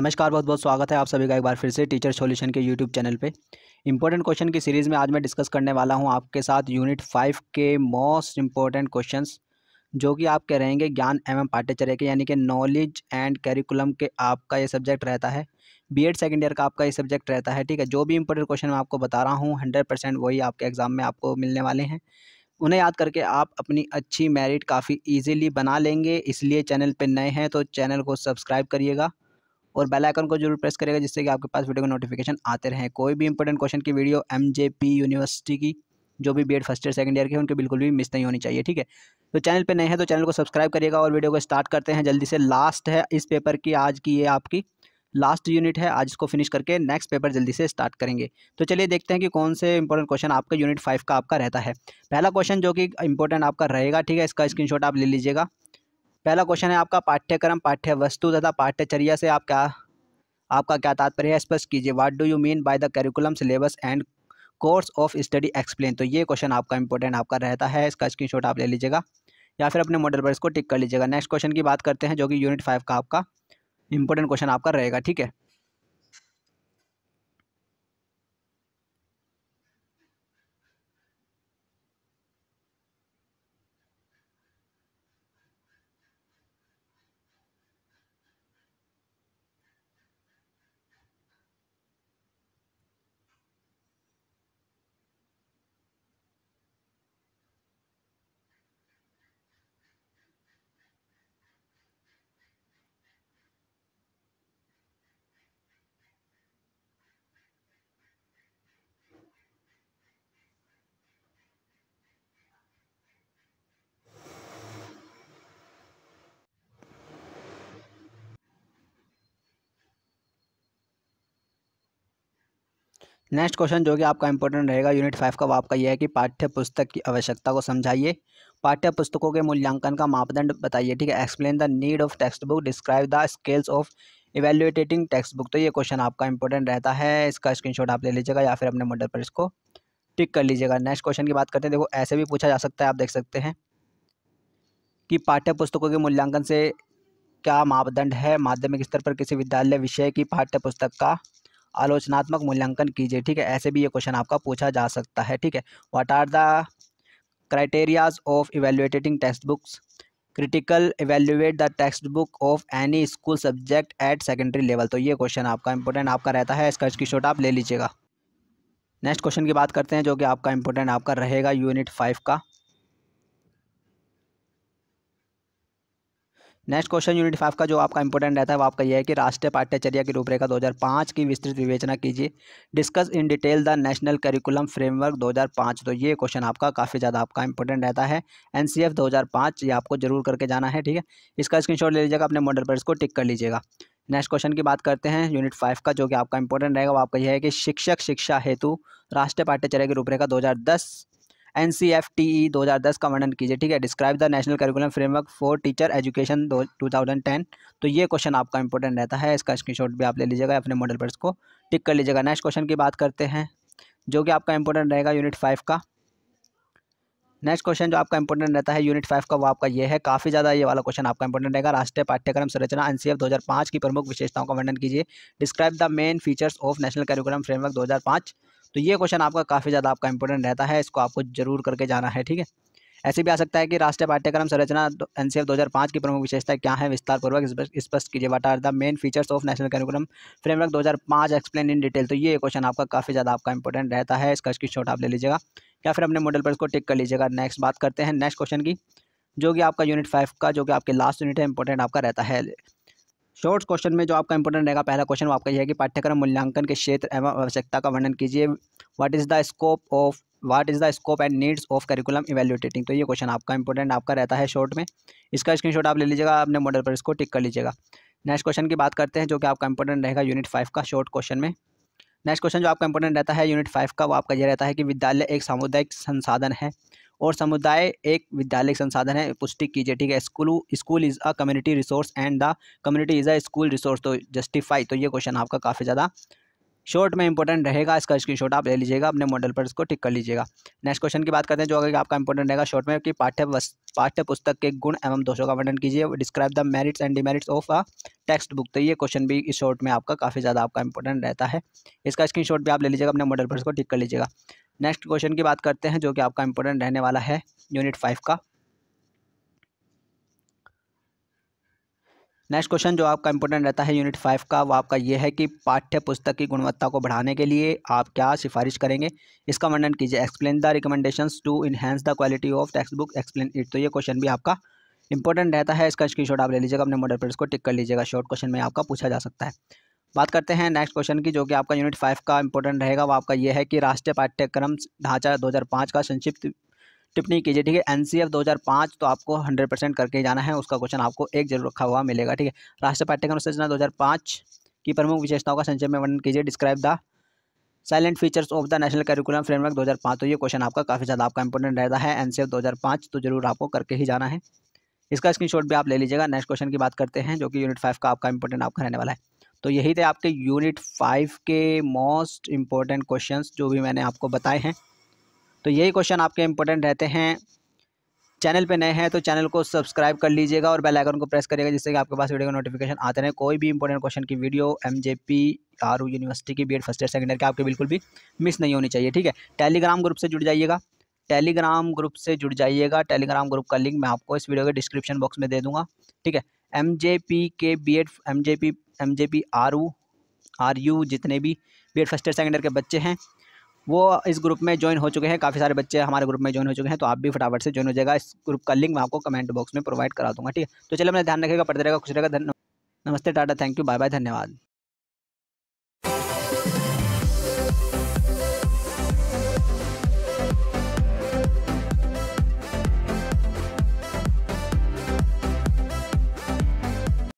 नमस्कार बहुत बहुत स्वागत है आप सभी का एक बार फिर से टीचर सॉल्यूशन के यूट्यूब चैनल पे इंपॉर्टेंट क्वेश्चन की सीरीज़ में आज मैं डिस्कस करने वाला हूं आपके साथ यूनिट फाइव के मोस्ट इंपॉर्टेंट क्वेश्चंस जो कि आपके रहेंगे ज्ञान एवं पाठ्यचर्य के यानी कि नॉलेज एंड कैरिकुलम के आपका ये सब्जेक्ट रहता है बी एड सेकेंड ईयर का आपका ये सब्जेक्ट रहता है ठीक है जो भी इंपॉर्टेंट क्वेश्चन मैं आपको बता रहा हूँ हंड्रेड वही आपके एग्ज़ाम में आपको मिलने वाले हैं उन्हें याद करके आप अपनी अच्छी मेरिट काफ़ी ईजिली बना लेंगे इसलिए चैनल पर नए हैं तो चैनल को सब्सक्राइब करिएगा और बेल आइकन को जरूर प्रेस करेगा जिससे कि आपके पास वीडियो का नोटिफिकेशन आते रहें कोई भी इंपॉर्टेंट क्वेश्चन की वीडियो एम यूनिवर्सिटी की जो भी B first year second year के उनके बिल्कुल भी मिस नहीं होनी चाहिए ठीक है तो चैनल पे नए हैं तो चैनल को सब्सक्राइब करिएगा और वीडियो को स्टार्ट करते हैं जल्दी से लास्ट है इस पेपर की आज की ये आपकी लास्ट यूनिट है आज इसको फिनिश करके नेक्स्ट पेपर जल्दी से स्टार्ट करेंगे तो चलिए देखते हैं कि कौन से इंपॉर्टेंट क्वेश्चन आपका यूनिट फाइव का आपका रहता है पहला क्वेश्चन जो कि इंपॉर्टेंट आपका रहेगा ठीक है इसका स्क्रीनशॉट आप ले लीजिएगा पहला क्वेश्चन है आपका पाठ्यक्रम पाठ्य वस्तु तथा पाठ्यचर्या से आप क्या आपका क्या तात्पर्य है स्पष्ट कीजिए what do you mean by the curriculum syllabus and course of study explain तो ये क्वेश्चन आपका इंपॉर्टेंट आपका रहता है इसका स्क्रीनशॉट आप ले लीजिएगा या फिर अपने मॉडल पर इसको टिक कर लीजिएगा नेक्स्ट क्वेश्चन की बात करते हैं जो कि यूनिट फाइव का आपका इंपॉर्टेंट क्वेश्चन आपका रहेगा ठीक है नेक्स्ट क्वेश्चन जो कि आपका इंपॉर्टेंट रहेगा यूनिट फाइव का वो आपका यह है कि पाठ्य पुस्तक की आवश्यकता को समझाइए पाठ्य पुस्तकों के मूल्यांकन का मापदंड बताइए ठीक है explain the need of text book describe the scales of evaluating text book तो ये क्वेश्चन आपका इंपॉर्टेंट रहता है इसका स्क्रीनशॉट आप ले लीजिएगा या फिर अपने मॉडल पर इसको टिक कर लीजिएगा नेक्स्ट क्वेश्चन की बात करते हैं देखो ऐसे भी पूछा जा सकता है आप देख सकते हैं कि पाठ्य पुस्तकों के मूल्यांकन से क्या मापदंड है माध्यमिक स्तर पर किसी विद्यालय विषय की पाठ्य पुस्तक का आलोचनात्मक मूल्यांकन कीजिए ठीक है ऐसे भी ये क्वेश्चन आपका पूछा जा सकता है ठीक है what are the criterias of evaluating text books critical evaluate the text book of any school subject at secondary level तो ये क्वेश्चन आपका इंपॉर्टेंट आपका रहता है इसका इसकी शॉट आप ले लीजिएगा नेक्स्ट क्वेश्चन की बात करते हैं जो कि आपका इंपॉर्टेंट आपका रहेगा यूनिट फाइव का नेक्स्ट क्वेश्चन यूनिट फाइव का जो आपका इंपॉर्टेंट रहता है वो आपका यह है कि राष्ट्रीय पाठ्यचर्या की रूपरेखा 2005 की विस्तृत विवेचना कीजिए discuss in detail the national curriculum framework 2005 तो ये क्वेश्चन आपका काफ़ी ज़्यादा आपका इंपॉर्टेंट रहता है एन सी एफ ये आपको जरूर करके जाना है ठीक है इसका स्क्रीन ले लीजिएगा अपने मॉडल पर इसको टिक कर लीजिएगा नेक्स्ट क्वेश्चन की बात करते हैं यूनिट फाइव का जो कि आपका इंपॉर्टेंट रहेगा वो आपका यह है कि शिक्षक शिक्षा हेतु राष्ट्रीय पाठ्यचर्या की रूपरेखा दो N C F T E दो हज़ार दस का वर्णन कीजिए ठीक है describe the national curriculum framework for teacher education दो टू थाउजेंड टेन तो ये क्वेश्चन आपका इंपॉर्टेंट रहता है इसका स्क्रीनशॉट भी आप ले लीजिएगा अपने मॉडल पर इसको टिक कर लीजिएगा नेक्स्ट क्वेश्चन की बात करते हैं जो कि आपका इंपॉर्टेंट रहेगा यूनिट फाइव का नेक्स्ट क्वेश्चन जो आपका इंपॉर्टेंट रहता है यूनिट फाइव का वो आपका ये है काफ़ी ज़्यादा ये वाला क्वेश्चन आपका इंपॉर्टेंट रहेगा राष्ट्रीय पाठ्यक्रम संरचना एन सी की प्रमुख विशेषताओं का वर्णन कीजिए describe the main features of national curriculum framework दो तो ये क्वेश्चन आपका काफ़ी ज़्यादा आपका इंपॉर्टेंट रहता है इसको आपको जरूर करके जाना है ठीक है ऐसे भी आ सकता है कि राष्ट्रीय पाठ्यक्रम संरचना एन सी की प्रमुख विशेषता क्या है विस्तार पूर्वक स्पष्ट कीजिए what are the main features of national curriculum framework 2005 explain in detail तो ये क्वेश्चन आपका काफ़ी ज़्यादा आपका इंपॉर्टेंट रहता है इसका स्क्रीनशॉट आप ले लीजिएगा या फिर अपने मॉडल पर इसको टिक कर लीजिएगा नेक्स्ट बात करते हैं नेक्स्ट क्वेश्चन की जो कि आपका यूनिट फाइव का जो कि आपके लास्ट यूनिट है इंपॉर्टेंट आपका रहता है शॉर्ट्स क्वेश्चन में जो आपका इंपॉर्टेंट रहेगा पहला क्वेश्चन आपका यह है कि पाठ्यक्रम मूल्यांकन के क्षेत्र एवं आवश्यकता का वर्णन कीजिए what is the scope of what is the scope and needs of curriculum evaluating तो ये क्वेश्चन आपका इंपॉर्टेंट आपका रहता है शॉर्ट में इसका स्क्रीन आप ले लीजिएगा अपने मॉडल पर इसको टिक कर लीजिएगा नेक्स्ट क्वेश्चन की बात करते हैं जो कि आपका इंपॉर्टेंट रहेगा यूनिट फाइव का शॉर्ट क्वेश्चन में नेक्स्ट क्वेश्चन जो आपका इंपॉर्टेंट रहता है यूनिट फाइव का वो आपका यह रहता है कि विद्यालय एक सामुदायिक संसाधन है और समुदाय एक विद्यालय संसाधन है पुष्टि कीजिए ठीक है school school is a community resource and the community is a school resource तो जस्टिफाई तो ये क्वेश्चन आपका काफ़ी ज़्यादा शॉर्ट में इंपॉर्टेंट रहेगा इसका स्क्रीनशॉट आप ले लीजिएगा अपने मॉडल पर इसको टिक कर लीजिएगा नेक्स्ट क्वेश्चन की बात करते हैं जो अगर आपका इंपॉर्टेंट रहेगा शॉर्ट में कि पाठ्य पाठ्य पुस्तक के गुण एवं दोषों का वर्णन कीजिए describe the merits and demerits of a text book तो ये क्वेश्चन भी इस शॉर्ट में आपका काफ़ी ज़्यादा आपका इंपॉर्टेंट रहता है इसका स्क्रीन भी आप ले लीजिएगा अपने मॉडल पर इसको टिक कर लीजिएगा नेक्स्ट क्वेश्चन की बात करते हैं जो कि आपका इंपॉर्टेंट रहने वाला है यूनिट फाइव का नेक्स्ट क्वेश्चन जो आपका इंपॉर्टेंट रहता है यूनिट फाइव का वो आपका ये है कि पाठ्य पुस्तक की गुणवत्ता को बढ़ाने के लिए आप क्या सिफारिश करेंगे इसका वर्णन कीजिए explain the recommendations to enhance the quality of text book explain it तो ये क्वेश्चन भी आपका इंपॉर्टेंट रहता है इसका स्क्रीनशॉट आप ले लीजिएगा अपने मॉडल पर इसको टिक कर लीजिएगा शॉर्ट क्वेश्चन में आपका पूछा जा सकता है बात करते हैं नेक्स्ट क्वेश्चन की जो कि आपका यूनिट फाइव का इंपॉर्टेंट रहेगा वो आपका ये है कि राष्ट्रीय पाठ्यक्रम ढांचा 2005 का संक्षिप्त टिप्पणी कीजिए ठीक है एन सी एफ दो हज़ार पाँच तो आपको हंड्रेड परसेंट करके जाना है उसका क्वेश्चन आपको एक जरूर रखा हुआ मिलेगा ठीक है राष्ट्रीय पाठ्यक्रम संरचना दो हज़ार पाँच की प्रमुख विशेषताओं का संक्षेप में वर्णन कीजिए describe the salient features of the national curriculum framework पाँच तो ये क्वेश्चन आपका काफ़ी ज़्यादा आपका इंपॉर्टेंट रहता है एन सी एफ दो हज़ार पाँच तो जरूर आपको करके ही जाना है इसका स्क्रीनशॉट भी आप ले लीजिएगा नेक्स्ट क्वेश्चन की बात करते हैं जो कि यूनिट फाइव का आपका इंपॉर्टेंट आपका रहने वाला है तो यही थे आपके यूनिट फाइव के मोस्ट इम्पॉर्टेंट क्वेश्चन जो भी मैंने आपको बताए हैं तो यही क्वेश्चन आपके इम्पोर्टेंट रहते हैं चैनल पे नए हैं तो चैनल को सब्सक्राइब कर लीजिएगा और बेल आइकन को प्रेस करिएगा जिससे कि आपके पास वीडियो का नोटिफिकेशन आते रहे कोई भी इंपॉर्टेंट क्वेश्चन की video M J P R university की B first year second year की आपके बिल्कुल भी मिस नहीं होनी चाहिए ठीक है टेलीग्राम ग्रुप से जुड़ जाइएगा टेलीग्राम ग्रुप से जुड़ जाइएगा टेलीग्राम ग्रुप का लिंक मैं आपको इस वीडियो के डिस्क्रिप्शन बॉक्स में दे दूंगा ठीक है एम जे पी के B Ed M J P M J P R O R U जितने भी B Ed first year second year के बच्चे हैं वो इस ग्रुप में ज्वाइन हो चुके हैं काफ़ी सारे बच्चे हमारे ग्रुप में ज्वाइन हो चुके हैं तो आप भी फटाफट से ज्वाइन हो जाएगा इस ग्रुप का लिंक मैं आपको कमेंट बॉक्स में प्रोवाइड करा दूंगा ठीक है तो चलिए मैं ध्यान रखेगा पढ़ते रहेगा खुश रहेगा धन्यवाद नमस्ते tata thank you bye bye धन्यवाद